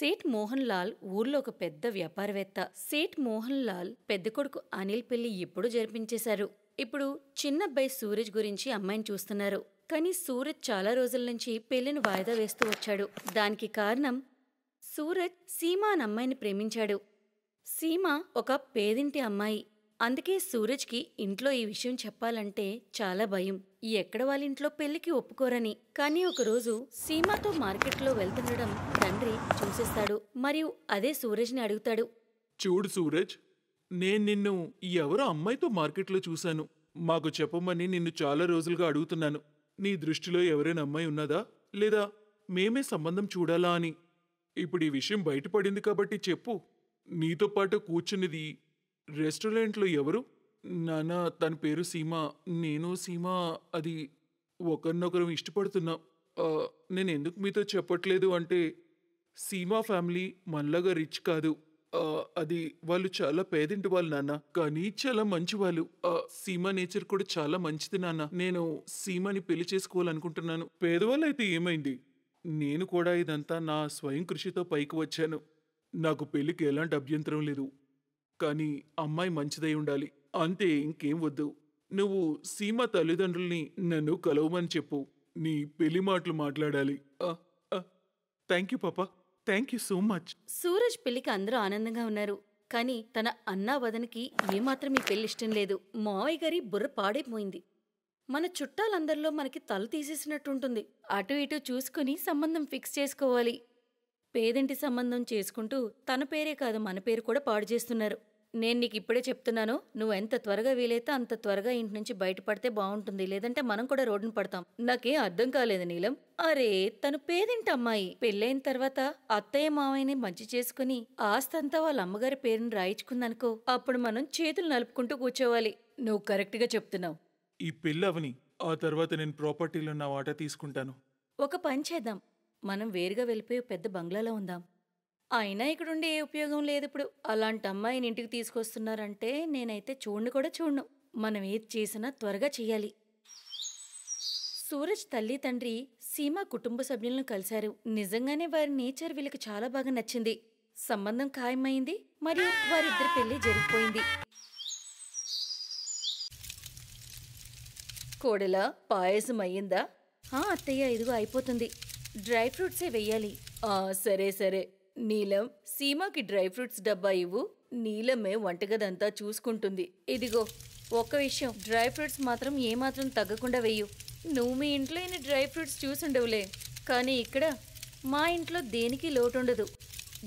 సేట్ మోహన్ లాల్ ఊర్లో ఒక పెద్ద వ్యాపారవేత్త సేట్ మోహన్ లాల్ పెద్ద కొడుకు అనిల్ పెళ్లి ఇప్పుడు జరిపించేశారు ఇప్పుడు చిన్నబ్బాయి సూరజ్ గురించి అమ్మాయిని చూస్తున్నారు కానీ సూరజ్ చాలా రోజుల నుంచి పెళ్లిని వాయిదా వేస్తూ వచ్చాడు దానికి కారణం సూరజ్ సీమ అని అమ్మాయిని ప్రేమించాడు సీమ ఒక పేదింటి అమ్మాయి అందుకే సూరజ్కి ఇంట్లో ఈ విషయం చెప్పాలంటే చాలా భయం ఎక్కడ వాళ్ళ ఇంట్లో పెళ్లికి ఒప్పుకోరని కానీ ఒకరోజు సీమాతో మార్కెట్లో వెళ్తుండడం తండ్రి చూసేస్తాడు మరియు అదే ని అడుగుతాడు చూడు సూరజ్ నేను నిన్ను ఎవరో అమ్మాయితో మార్కెట్లో చూశాను మాకు చెప్పమని నిన్ను చాలా రోజులుగా అడుగుతున్నాను నీ దృష్టిలో ఎవరైనా అమ్మాయి ఉన్నదా లేదా మేమే సంబంధం చూడాలా అని ఇప్పుడు ఈ విషయం బయటపడింది కాబట్టి చెప్పు నీతో పాటు కూర్చున్నది రెస్టారెంట్లో ఎవరు నానా తన పేరు సీమ నేను సీమ అది ఒకరినొకరం ఇష్టపడుతున్నా నేను ఎందుకు మీతో చెప్పట్లేదు అంటే సీమా ఫ్యామిలీ మనలాగా రిచ్ కాదు అది వాళ్ళు చాలా పేదింటి వాళ్ళు నాన్న కానీ చాలా మంచి వాళ్ళు సీమా నేచర్ కూడా చాలా మంచిది నాన్న నేను సీమాని పెళ్లి చేసుకోవాలనుకుంటున్నాను పేదవాళ్ళు అయితే ఏమైంది నేను కూడా ఇదంతా నా స్వయం కృషితో పైకి వచ్చాను నాకు పెళ్లికి ఎలాంటి అభ్యంతరం లేదు కానీ అమ్మాయి మంచిదై ఉండాలి అంతే ఇంకేం వద్దు నువ్వు సీమ తల్లిదండ్రుల్ని నన్ను కలవమని చెప్పు నీ పెళ్లి మాటలు మాట్లాడాలి థ్యాంక్ యూ పాపా thank you so much Suraj పెళ్లికి అందరూ ఆనందంగా ఉన్నారు కానీ తన అన్నా వదనకి ఏమాత్రం ఈ పెళ్లి ఇష్టం లేదు మావయ్య గారి బుర్ర పాడైపోయింది మన చుట్టాలందరిలో మనకి తల తీసేసినట్టుంటుంది అటు ఇటు చూసుకుని సంబంధం ఫిక్స్ చేసుకోవాలి పేదింటి సంబంధం చేసుకుంటూ తన పేరే కాదు మన పేరు కూడా పాడు చేస్తున్నారు నేను నీకు ఇప్పుడే చెప్తున్నాను నువ్వు ఎంత త్వరగా వీలైతే అంత త్వరగా ఇంటి నుంచి బయటపడితే బాగుంటుంది లేదంటే మనం కూడా రోడ్డును పడతాం నాకే అర్థం కాలేదు నీలం అరే తను పేదింటి అమ్మాయి పెళ్ళైన తర్వాత అత్తయ్య మావయ్యని మంచి చేసుకుని ఆస్తంతా వాళ్ళ అమ్మగారి పేరుని రాయించుకుందనుకో అప్పుడు మనం చేతులు నలుపుకుంటూ కూర్చోవాలి నువ్వు కరెక్ట్గా చెప్తున్నావు ఈ పెళ్ళవని ఆ తర్వాత నేను ప్రాపర్టీలో నా వాటా తీసుకుంటాను ఒక పని చేద్దాం మనం వేరుగా వెళ్ళిపోయే పెద్ద బంగ్లాలో ఉందాం అయినా ఇక్కడుండి ఏ ఉపయోగం లేదు ఇప్పుడు అలాంటి అమ్మాయిని ఇంటికి తీసుకొస్తున్నారంటే నేనైతే చూడను కూడా చూడను మనం ఏది చేసినా త్వరగా చేయాలి సూరజ్ తల్లి తండ్రి సీమ కుటుంబ సభ్యులను కలిశారు నిజంగానే వారి నేచర్ వీళ్ళకి చాలా బాగా నచ్చింది సంబంధం ఖాయమైంది మరియు వారిద్దరి పెళ్లి జరిగిపోయింది కోడలా పాయసం అయ్యిందా అత్తయ్య ఇదిగో అయిపోతుంది డ్రై ఫ్రూట్సే వెయ్యాలి సరే సరే నీలం సీమాకి డ్రై ఫ్రూట్స్ డబ్బా ఇవ్వు నీలమే వంటగదంతా చూసుకుంటుంది ఇదిగో ఒక్క విషయం డ్రై ఫ్రూట్స్ మాత్రం ఏమాత్రం తగ్గకుండా వెయ్యు నువ్వు మీ ఇంట్లో ఇన్ని డ్రై ఫ్రూట్స్ చూసుండవులే కానీ ఇక్కడ మా ఇంట్లో దేనికి లోటుండదు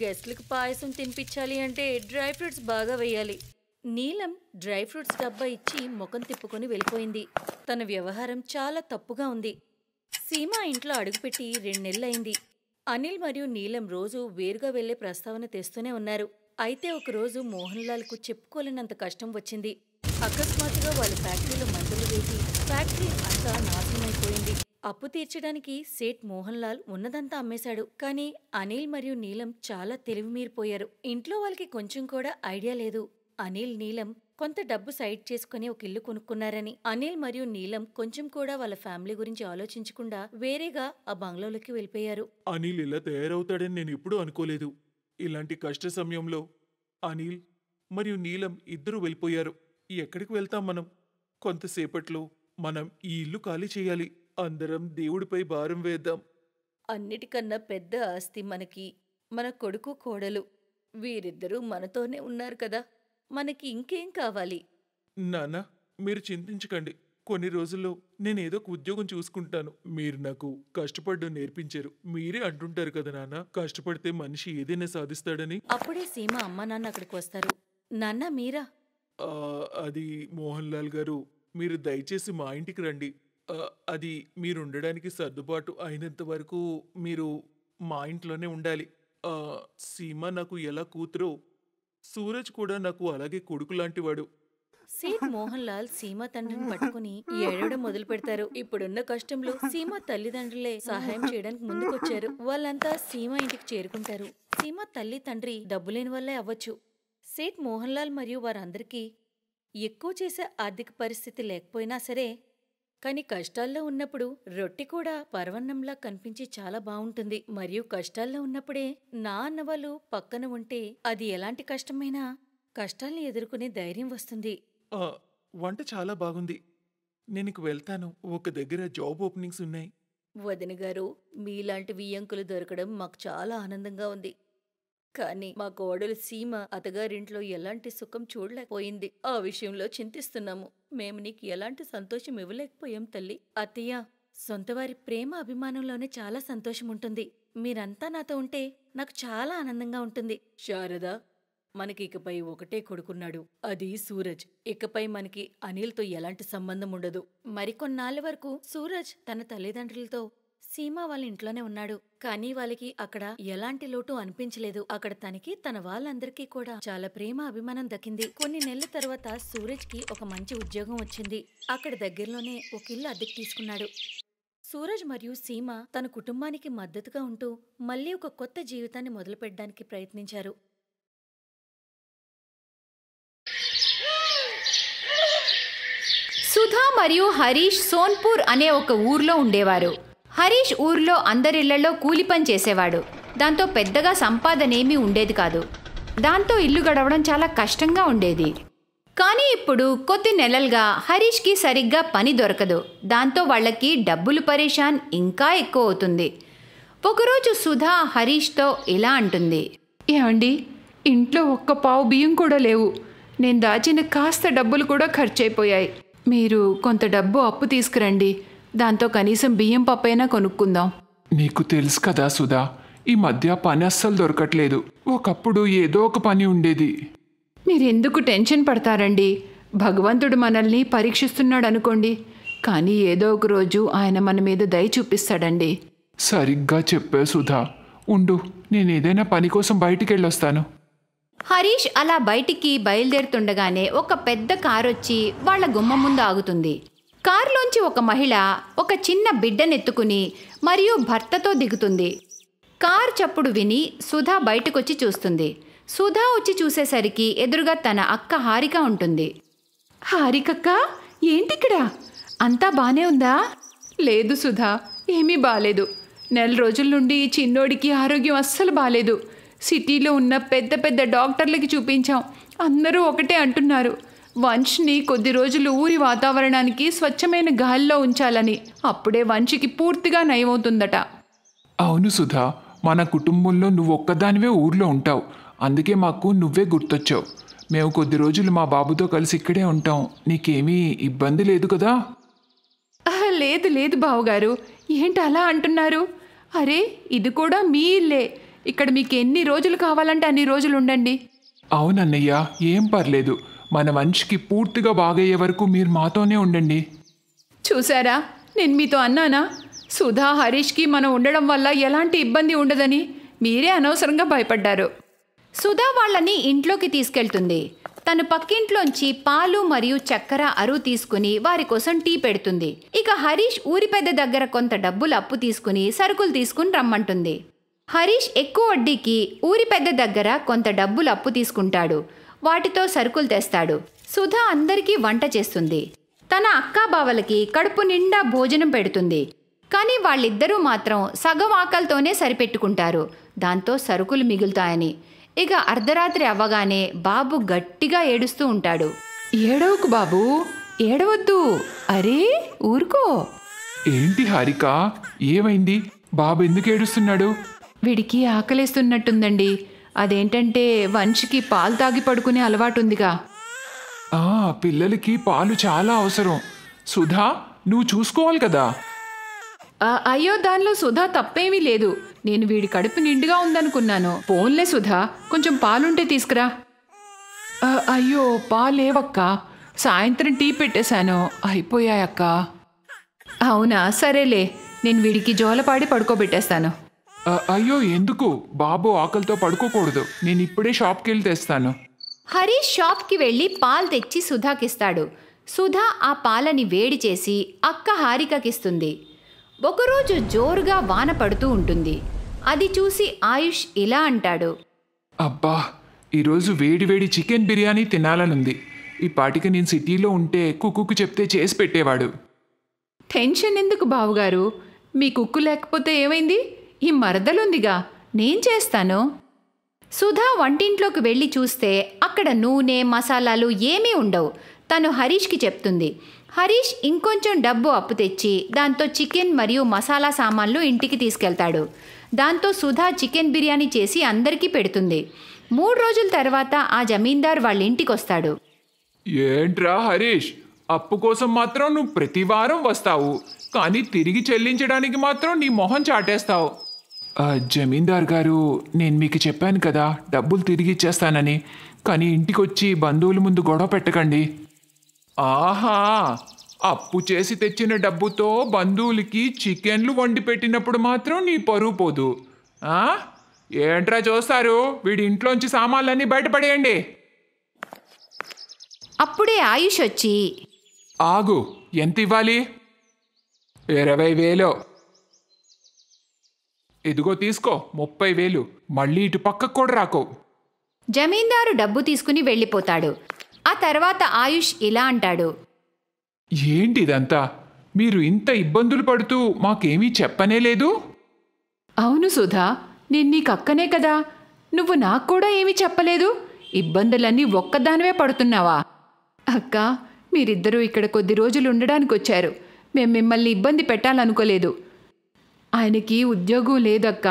గెస్ట్లకు పాయసం తినిపించాలి అంటే డ్రై ఫ్రూట్స్ బాగా వేయాలి నీలం డ్రై ఫ్రూట్స్ డబ్బా ఇచ్చి ముఖం తిప్పుకొని వెళ్ళిపోయింది తన వ్యవహారం చాలా తప్పుగా ఉంది సీమా ఇంట్లో అడుగుపెట్టి రెండు నెలలైంది అనిల్ మరియు నీలం రోజు వేరుగా వెళ్లే ప్రస్తావన తెస్తూనే ఉన్నారు అయితే ఒకరోజు మోహన్ లాల్కు చెప్పుకోలేనంత కష్టం వచ్చింది అకస్మాత్తుగా వాళ్ళ ఫ్యాక్టరీలో మందులు వేసి ఫ్యాక్టరీ అంతా నాశనమైపోయింది అప్పు తీర్చడానికి సేట్ మోహన్ లాల్ ఉన్నదంతా అమ్మేశాడు కానీ అనిల్ మరియు నీలం చాలా తెలివిమీరిపోయారు ఇంట్లో వాళ్ళకి కొంచెం కూడా ఐడియా లేదు అనిల్ నీలం కొంత డబ్బు సైడ్ చేసుకుని ఒక ఇల్లు కొనుక్కున్నారని అనిల్ మరియు నీలం కొంచెం కూడా వాళ్ళ ఫ్యామిలీ గురించి ఆలోచించకుండా వేరేగా ఆ బంగ్లాలోకి వెళ్ళిపోయారు అనిల్ ఇలా తయారవుతాడని నేను ఎప్పుడూ అనుకోలేదు ఇలాంటి కష్ట సమయంలో అనిల్ మరియు నీలం ఇద్దరూ వెళ్ళిపోయారు ఎక్కడికి వెళ్తాం మనం కొంతసేపట్లో మనం ఈ ఇల్లు ఖాళీ చేయాలి అందరం దేవుడిపై భారం వేద్దాం అన్నిటికన్నా పెద్ద ఆస్తి మనకి మన కొడుకు కోడలు వీరిద్దరూ మనతోనే ఉన్నారు కదా మనకి ఇంకేం కావాలి నానా మీరు చింతించకండి కొన్ని రోజుల్లో నేనేదో ఒక ఉద్యోగం చూసుకుంటాను మీరు నాకు కష్టపడ్డం నేర్పించారు మీరే అంటుంటారు కదా నాన్న కష్టపడితే మనిషి ఏదైనా సాధిస్తాడని అప్పుడే సీమ అమ్మ నాన్న అక్కడికి వస్తారు నాన్న మీరా అది మోహన్ లాల్ గారు మీరు దయచేసి మా ఇంటికి రండి అది అది మీరుండడానికి సర్దుబాటు అయినంత వరకు మీరు మా ఇంట్లోనే ఉండాలి సీమ నాకు ఎలా కూతురో సూరజ్ కూడా నాకు అలాగే కొడుకు లాంటివాడు సేట్ మోహన్ లాల్ సీమా తండ్రిని పట్టుకుని ఏడవడం మొదలు పెడతారు ఇప్పుడున్న కష్టంలో సీమ తల్లిదండ్రులే సహాయం చేయడానికి ముందుకొచ్చారు వాళ్ళంతా సీమ ఇంటికి చేరుకుంటారు సీమా తల్లి తండ్రి డబ్బు లేని వల్లే అవ్వచ్చు సేట్ మోహన్ లాల్ మరియు వారందరికీ ఎక్కువ చేసే ఆర్థిక పరిస్థితి లేకపోయినా సరే కానీ కష్టాల్లో ఉన్నప్పుడు రొట్టె కూడా పర్వన్నంలా కనిపించి చాలా బావుంటుంది మరియు కష్టాల్లో ఉన్నప్పుడే నా అన్నవాళ్ళు పక్కన ఉంటే అది ఎలాంటి కష్టమైనా కష్టాల్ని ఎదుర్కొనే ధైర్యం వస్తుంది ఆ, వంట చాలా బాగుంది నేను వెళ్తాను ఒక దగ్గర జాబ్ ఓపెనింగ్స్ ఉన్నాయి వదిన గారు మీలాంటి వియ్యంకులు దొరకడం మాకు చాలా ఆనందంగా ఉంది కానీ మా కోడలు సీమ అతగారింట్లో ఎలాంటి సుఖం చూడలేకపోయింది ఆ విషయంలో చింతిస్తున్నాము మేము నీకు ఎలాంటి సంతోషం ఇవ్వలేకపోయాం తల్లి అత్తయ్య సొంతవారి ప్రేమ అభిమానంలోనే చాలా సంతోషం ఉంటుంది మీరంతా నాతో ఉంటే నాకు చాలా ఆనందంగా ఉంటుంది శారద మనకి ఇకపై ఒకటే కొడుకున్నాడు అది సూరజ్ ఇకపై మనకి అనిల్తో ఎలాంటి సంబంధం ఉండదు మరికొన్నాళ్ళ వరకు సూరజ్ తన తల్లిదండ్రులతో సీమ వాళ్ళ ఇంట్లోనే ఉన్నాడు కానీ వాళ్ళకి అక్కడ ఎలాంటి లోటు అనిపించలేదు అక్కడ తనకి తన వాళ్ళందరికీ కూడా చాలా ప్రేమ అభిమానం దక్కింది కొన్ని నెలల తర్వాత సూరజ్ కి ఒక మంచి ఉద్యోగం వచ్చింది అక్కడ దగ్గరలోనే ఒక ఇల్లు అద్దెకి తీసుకున్నాడు సూరజ్ మరియు సీమ తన కుటుంబానికి మద్దతుగా ఉంటూ మళ్ళీ ఒక కొత్త జీవితాన్ని మొదలుపెట్టడానికి ప్రయత్నించారు సుధా మరియు హరీష్ సోన్పూర్ అనే ఒక ఊర్లో ఉండేవారు హరీష్ ఊర్లో అందరిళ్లలో కూలి పని చేసేవాడు దాంతో పెద్దగా సంపాదనేమీ ఉండేది కాదు దాంతో ఇల్లు గడవడం చాలా కష్టంగా ఉండేది కానీ ఇప్పుడు కొద్ది నెలలుగా హరీష్కి సరిగ్గా పని దొరకదు దాంతో వాళ్ళకి డబ్బులు పరేషాన్ ఇంకా ఎక్కువ అవుతుంది ఒకరోజు సుధా హరీష్తో ఇలా అంటుంది ఏమండి ఇంట్లో ఒక్క పావు బియ్యం కూడా లేవు నేను దాచిన కాస్త డబ్బులు కూడా ఖర్చయిపోయాయి మీరు కొంత డబ్బు అప్పు తీసుకురండి దాంతో కనీసం బియ్యం పప్పైనా కొనుక్కుందాం నీకు తెలుసు కదా సుధా ఈ మధ్య పని అస్సలు దొరకట్లేదు ఒకప్పుడు ఏదో ఒక పని ఉండేది మీరెందుకు టెన్షన్ పడతారండి భగవంతుడు మనల్ని పరీక్షిస్తున్నాడు అనుకోండి కానీ ఏదో ఒక రోజు ఆయన మన మీద దయ చూపిస్తాడండి సరిగ్గా చెప్పే సుధా ఉండు నేను ఏదైనా పని కోసం బయటికి వెళ్ళొస్తాను హరీష్ అలా బయటికి బయలుదేరుతుండగానే ఒక పెద్ద కారు వచ్చి వాళ్ళ గుమ్మ ముందు ఆగుతుంది కార్లోంచి ఒక మహిళ ఒక చిన్న బిడ్డనెత్తుకుని మరియు భర్తతో దిగుతుంది కార్ చప్పుడు విని సుధా బయటకొచ్చి చూస్తుంది సుధా వచ్చి చూసేసరికి ఎదురుగా తన అక్క హారిక ఉంటుంది హారికక్క ఏంటిక్కడ అంతా బానే ఉందా లేదు సుధా ఏమీ బాలేదు నెల రోజుల నుండి చిన్నోడికి ఆరోగ్యం అస్సలు బాలేదు సిటీలో ఉన్న పెద్ద పెద్ద డాక్టర్లకి చూపించాం అందరూ ఒకటే అంటున్నారు వంశ్ని కొద్ది రోజులు ఊరి వాతావరణానికి స్వచ్ఛమైన గాలిలో ఉంచాలని అప్పుడే వంశీకి పూర్తిగా నయమవుతుందట అవును సుధా మన కుటుంబంలో నువ్వు ఒక్కదానివే ఊర్లో ఉంటావు అందుకే మాకు నువ్వే గుర్తొచ్చావు మేము కొద్ది రోజులు మా బాబుతో కలిసి ఇక్కడే ఉంటాం నీకేమీ ఇబ్బంది లేదు కదా లేదు లేదు బావగారు ఏంటి అలా అంటున్నారు అరే ఇది కూడా మీ ఇల్లే ఇక్కడ మీకు ఎన్ని రోజులు కావాలంటే అన్ని రోజులు ఉండండి అవునన్నయ్య ఏం పర్లేదు మన మనిషికి పూర్తిగా బాగయ్యే వరకు మీరు మాతోనే ఉండండి చూసారా నేను మీతో అన్నానా సుధా హరీష్కి మనం ఉండడం వల్ల ఎలాంటి ఇబ్బంది ఉండదని మీరే అనవసరంగా భయపడ్డారు సుధా వాళ్ళని ఇంట్లోకి తీసుకెళ్తుంది తను పక్కింట్లోంచి పాలు మరియు చక్కెర అరువు తీసుకుని వారి కోసం టీ పెడుతుంది ఇక హరీష్ ఊరి పెద్ద దగ్గర కొంత డబ్బులు అప్పు తీసుకుని సరుకులు తీసుకుని రమ్మంటుంది హరీష్ ఎక్కువ వడ్డీకి ఊరి పెద్ద దగ్గర కొంత డబ్బులు అప్పు తీసుకుంటాడు వాటితో సరుకులు తెస్తాడు సుధా అందరికీ వంట చేస్తుంది తన అక్కాబావలకి కడుపు నిండా భోజనం పెడుతుంది కానీ వాళ్ళిద్దరూ మాత్రం సగం ఆకలితోనే సరిపెట్టుకుంటారు దాంతో సరుకులు మిగులుతాయని ఇక అర్ధరాత్రి అవ్వగానే బాబు గట్టిగా ఏడుస్తూ ఉంటాడు ఏడవకు బాబు ఏడవద్దు అరే ఊరుకో ఏంటి హారిక ఏమైంది బాబు ఎందుకు ఏడుస్తున్నాడు వీడికి ఆకలేస్తున్నట్టుందండి అదేంటంటే వంచికి పాలు తాగి పడుకునే అలవాటు ఉందిగా ఆ పిల్లలకి పాలు చాలా అవసరం సుధా నువ్వు చూసుకోవాలి కదా అయ్యో దానిలో సుధా తప్పేమీ లేదు నేను వీడి కడుపు నిండుగా ఉందనుకున్నాను పోన్లే సుధా కొంచెం పాలుంటే తీసుకురా అయ్యో పాలేవక్క సాయంత్రం టీ పెట్టేశాను అయిపోయాయక్క అవునా సరేలే నేను వీడికి జోలపాడి పడుకోబెట్టేస్తాను అయ్యో ఎందుకు బాబు ఆకలితో పడుకోకూడదు నేను ఇప్పుడే షాప్కి వెళ్ళి తెస్తాను హరీష్ షాప్కి వెళ్ళి పాలు తెచ్చి సుధాకిస్తాడు సుధా ఆ పాలని వేడి చేసి అక్క హారికకిస్తుంది ఒకరోజు జోరుగా వాన పడుతూ ఉంటుంది అది చూసి ఆయుష్ ఇలా అంటాడు అబ్బా ఈరోజు వేడివేడి చికెన్ బిర్యానీ తినాలనుంది ఈ పాటికి నేను సిటీలో ఉంటే కుక్కుకు చెప్తే చేసి పెట్టేవాడు టెన్షన్ ఎందుకు బావుగారు మీ కుక్కు లేకపోతే ఏమైంది ఈ మరదలుందిగా నేను చేస్తాను సుధా వంటింట్లోకి వెళ్ళి చూస్తే అక్కడ నూనె మసాలాలు ఏమీ ఉండవు తను హరీష్కి చెప్తుంది హరీష్ ఇంకొంచెం డబ్బు అప్పు తెచ్చి దాంతో చికెన్ మరియు మసాలా సామాన్లు ఇంటికి తీసుకెళ్తాడు దాంతో సుధా చికెన్ బిర్యానీ చేసి అందరికీ పెడుతుంది మూడు రోజుల తర్వాత ఆ జమీందార్ వాళ్ళ ఇంటికి వస్తాడు ఏంట్రా హరీష్ అప్పు కోసం మాత్రం నువ్వు ప్రతి వారం వస్తావు కానీ తిరిగి చెల్లించడానికి మాత్రం నీ మొహం చాటేస్తావు జమీందార్ గారు నేను మీకు చెప్పాను కదా డబ్బులు తిరిగి ఇచ్చేస్తానని కానీ ఇంటికొచ్చి బంధువుల ముందు గొడవ పెట్టకండి ఆహా అప్పు చేసి తెచ్చిన డబ్బుతో బంధువులకి చికెన్లు వండి పెట్టినప్పుడు మాత్రం నీ పరువు పోదు ఏంట్రా చూస్తారు వీడి ఇంట్లోంచి సామాన్లన్నీ బయటపడేయండి అప్పుడే ఆయుష్ వచ్చి ఆగు ఎంత ఇవ్వాలి ఇరవై వేలు ఇదిగో తీసుకో ముప్పై వేలు మళ్ళీ ఇటు పక్కకు కూడా రాకు జమీందారు డబ్బు తీసుకుని వెళ్ళిపోతాడు ఆ తర్వాత ఆయుష్ ఇలా అంటాడు ఏంటి ఇదంతా మీరు ఇంత ఇబ్బందులు పడుతూ మాకేమీ చెప్పనే లేదు అవును సుధా నేను నీకు అక్కనే కదా నువ్వు నాకు కూడా ఏమీ చెప్పలేదు ఇబ్బందులన్నీ ఒక్కదానివే పడుతున్నావా అక్క మీరిద్దరూ ఇక్కడ కొద్ది రోజులు ఉండడానికి వచ్చారు మేము మిమ్మల్ని ఇబ్బంది పెట్టాలనుకోలేదు ఆయనకి ఉద్యోగం లేదక్క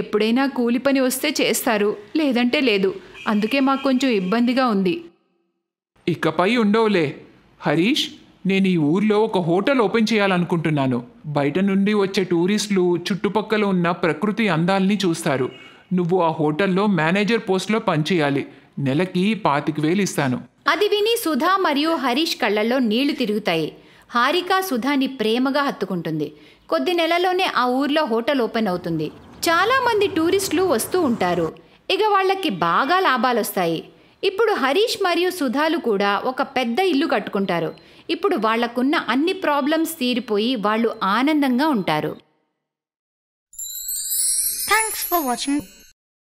ఎప్పుడైనా కూలి పని వస్తే చేస్తారు లేదంటే లేదు అందుకే మాకు కొంచెం ఇబ్బందిగా ఉంది ఇకపై ఉండవులే హరీష్ నేను ఈ ఊర్లో ఒక హోటల్ ఓపెన్ చేయాలనుకుంటున్నాను బయట నుండి వచ్చే టూరిస్టులు చుట్టుపక్కల ఉన్న ప్రకృతి అందాల్ని చూస్తారు నువ్వు ఆ హోటల్లో మేనేజర్ పోస్ట్లో పనిచేయాలి నెలకి పాతిక వేలు ఇస్తాను అది విని సుధా మరియు హరీష్ కళ్ళల్లో నీళ్లు తిరుగుతాయి హారిక సుధాని ప్రేమగా హత్తుకుంటుంది కొద్ది నెలలోనే ఆ ఊర్లో హోటల్ ఓపెన్ అవుతుంది చాలామంది టూరిస్టులు వస్తూ ఉంటారు ఇక వాళ్ళకి బాగా లాభాలు వస్తాయి ఇప్పుడు హరీష్ మరియు సుధాలు కూడా ఒక పెద్ద ఇల్లు కట్టుకుంటారు ఇప్పుడు వాళ్లకున్న అన్ని ప్రాబ్లమ్స్ తీరిపోయి వాళ్ళు ఆనందంగా ఉంటారు థ్యాంక్స్ ఫర్ వాచింగ్